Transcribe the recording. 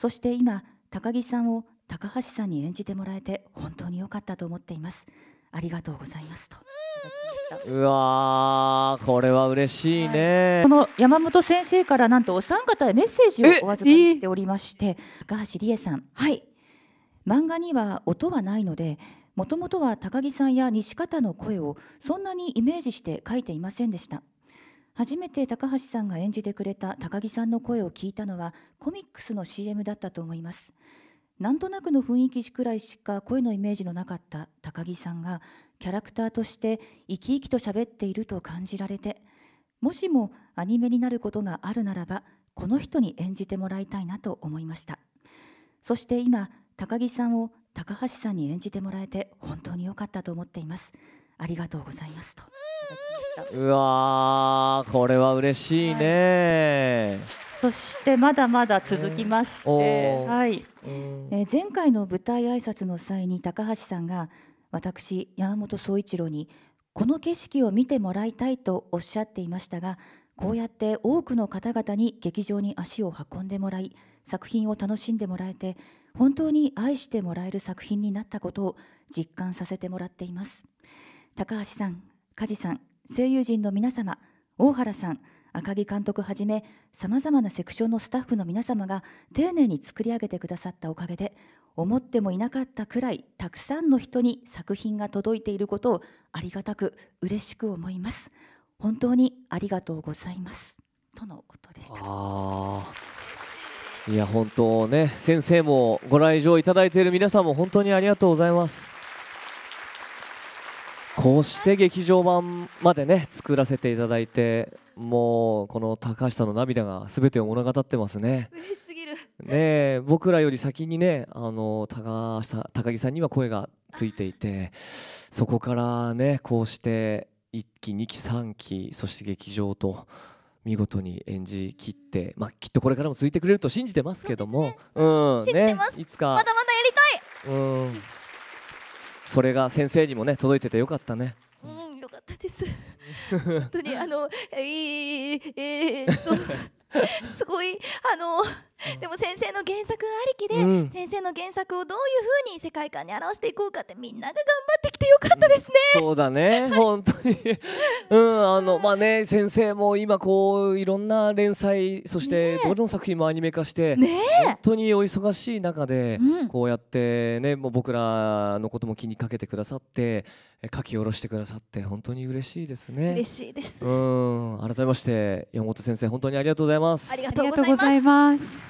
そして今高木さんを高橋さんに演じてもらえて本当に良かったと思っていますありがとうございますとうわこれは嬉しいね、はい、この山本先生からなんとお三方へメッセージをお預かりしておりましてー、高橋理恵さんはい漫画には音はないのでもともとは高木さんや西方の声をそんなにイメージして書いていませんでした初めて高橋さんが演じてくれた高木さんの声を聞いたのはコミックスの CM だったと思いますなんとなくの雰囲気くらいしか声のイメージのなかった高木さんがキャラクターとして生き生きと喋っていると感じられてもしもアニメになることがあるならばこの人に演じてもらいたいなと思いましたそして今高木さんを高橋さんに演じてもらえて本当に良かったと思っていますありがとうございますとうわこれは嬉しいね、はい、そしてまだまだ続きまして、えー、はい、えー、前回の舞台挨拶の際に高橋さんが私山本総一郎にこの景色を見てもらいたいとおっしゃっていましたがこうやって多くの方々に劇場に足を運んでもらい作品を楽しんでもらえて本当に愛してもらえる作品になったことを実感させてもらっています高橋さん梶さん、声優陣の皆様、大原さん、赤木監督はじめ、さまざまなセクションのスタッフの皆様が丁寧に作り上げてくださったおかげで、思ってもいなかったくらいたくさんの人に作品が届いていることをありがたく嬉しく思います。本当にありがとうございます。とのことでした。いや本当ね先生もご来場いただいている皆さんも本当にありがとうございますこうして劇場版までね作らせていただいてもうこの高橋さんの涙が全てを物語ってますね。嬉しすぎるね僕らより先にねあの高橋さ高木さんには声がついていてそこからねこうして1期2期3期そして劇場と見事に演じきって、まあ、きっとこれからも続いてくれると信じてますけども、ね、うん、ね、いつかまだまだやりたい、うんそれが先生にもね届いててよかったね。うん、よかったです。本当にあのえー、えー、とすごいあのでも先生の原作ありきで、うん、先生の原作をどういうふうに世界観に表していこうかってみんなが頑張ってきてよかったですね。うん、そうだね、本当うんあのまあね先生も今こういろんな連載そしてどの作品もアニメ化して、ね、本当にお忙しい中で、こうやってねもう僕らのことも気にかけてくださって書き下ろしてくださって本当に嬉しいですね嬉しいですうん改めまして山本先生本当にありがとうございますありがとうございます